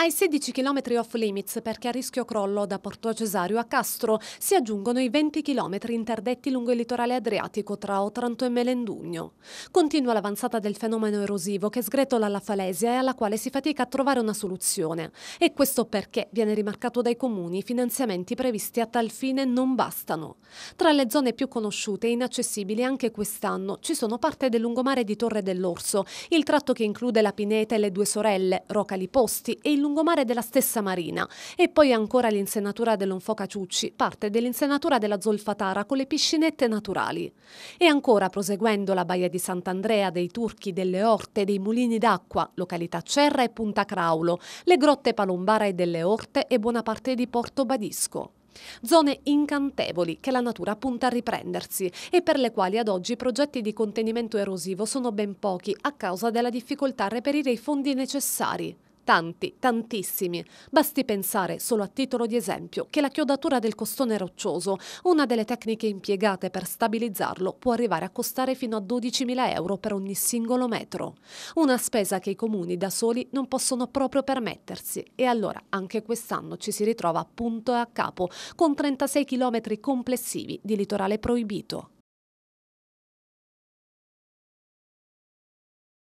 Ai 16 km off limits perché a rischio crollo da Porto Cesario a Castro si aggiungono i 20 km interdetti lungo il litorale adriatico tra Otranto e Melendugno. Continua l'avanzata del fenomeno erosivo che sgretola la falesia e alla quale si fatica a trovare una soluzione. E questo perché, viene rimarcato dai comuni, i finanziamenti previsti a tal fine non bastano. Tra le zone più conosciute e inaccessibili anche quest'anno ci sono parte del lungomare di Torre dell'Orso, il tratto che include la Pineta e le Due Sorelle, Roca Liposti e il lungomare della stessa marina e poi ancora l'insenatura dell'Onfoca Ciucci, parte dell'insenatura della Zolfatara con le piscinette naturali. E ancora proseguendo la baia di Sant'Andrea, dei Turchi, delle Orte, dei Mulini d'Acqua, località Cerra e Punta Craulo, le grotte Palombara e delle Orte e buona parte di Porto Badisco. Zone incantevoli che la natura punta a riprendersi e per le quali ad oggi i progetti di contenimento erosivo sono ben pochi a causa della difficoltà a reperire i fondi necessari. Tanti, tantissimi. Basti pensare, solo a titolo di esempio, che la chiodatura del costone roccioso, una delle tecniche impiegate per stabilizzarlo, può arrivare a costare fino a 12.000 euro per ogni singolo metro. Una spesa che i comuni da soli non possono proprio permettersi. E allora anche quest'anno ci si ritrova punto e a capo, con 36 km complessivi di litorale proibito.